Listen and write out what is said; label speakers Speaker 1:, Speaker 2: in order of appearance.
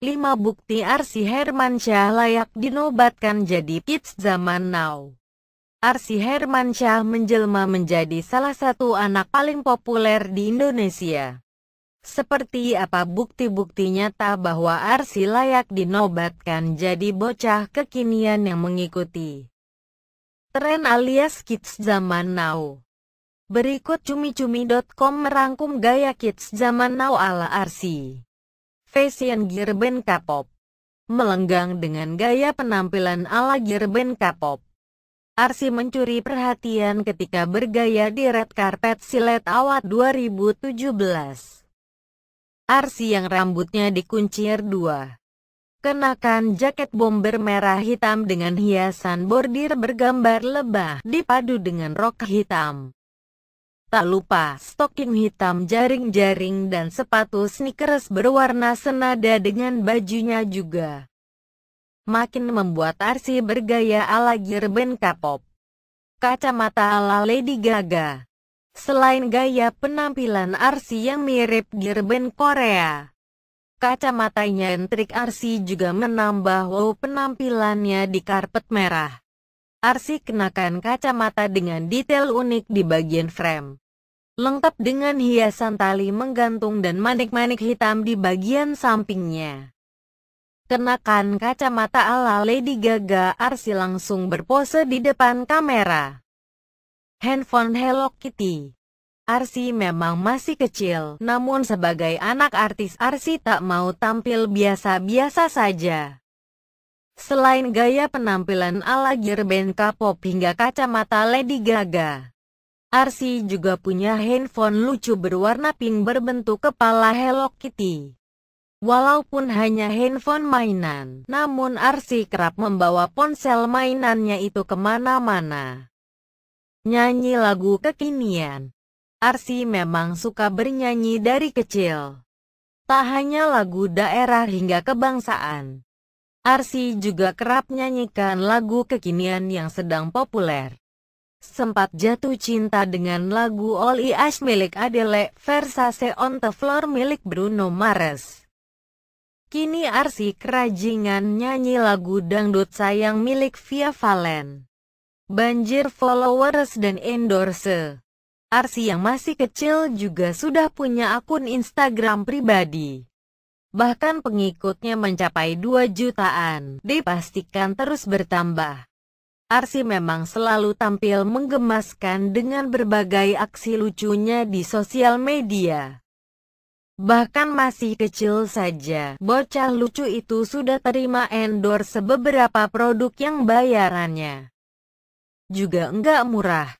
Speaker 1: 5 bukti Arsi Hermansyah layak dinobatkan jadi kids zaman now. Arsi Hermansyah menjelma menjadi salah satu anak paling populer di Indonesia. Seperti apa bukti-bukti nyata bahwa Arsi layak dinobatkan jadi bocah kekinian yang mengikuti tren alias kids zaman now. Berikut cumi-cumi.com merangkum gaya kids zaman now ala Arsi fashion gear band K-pop. Melenggang dengan gaya penampilan ala gear band K-pop. Arsi mencuri perhatian ketika bergaya di red carpet silet awat 2017. Arsi yang rambutnya dikuncir dua. Kenakan jaket bomber merah hitam dengan hiasan bordir bergambar lebah dipadu dengan rok hitam. Tak lupa stoking hitam jaring-jaring dan sepatu sneakers berwarna senada dengan bajunya juga. Makin membuat Arsi bergaya ala girben K-pop. Kacamata ala Lady Gaga. Selain gaya penampilan Arsi yang mirip girben Korea. Kacamatanya entrik Arsi juga menambah wow penampilannya di karpet merah. Arsi kenakan kacamata dengan detail unik di bagian frame lengkap dengan hiasan tali menggantung dan manik-manik hitam di bagian sampingnya. Kenakan kacamata ala Lady Gaga, Arsi langsung berpose di depan kamera. Handphone Hello Kitty Arsi memang masih kecil, namun sebagai anak artis Arsi tak mau tampil biasa-biasa saja. Selain gaya penampilan ala girl band k hingga kacamata Lady Gaga, Arsi juga punya handphone lucu berwarna pink berbentuk kepala Hello Kitty. Walaupun hanya handphone mainan, namun Arsi kerap membawa ponsel mainannya itu kemana-mana. Nyanyi lagu kekinian Arsi memang suka bernyanyi dari kecil. Tak hanya lagu daerah hingga kebangsaan. Arsi juga kerap nyanyikan lagu kekinian yang sedang populer sempat jatuh cinta dengan lagu All I Ash milik Adele versus on the Floor milik Bruno Mars. Kini Arsi kerajingan nyanyi lagu dangdut sayang milik Via Valen. Banjir followers dan endorse. Arsi yang masih kecil juga sudah punya akun Instagram pribadi. Bahkan pengikutnya mencapai 2 jutaan. Dipastikan terus bertambah. Arsi memang selalu tampil menggemaskan dengan berbagai aksi lucunya di sosial media. Bahkan masih kecil saja, bocah lucu itu sudah terima endorse beberapa produk yang bayarannya juga enggak murah.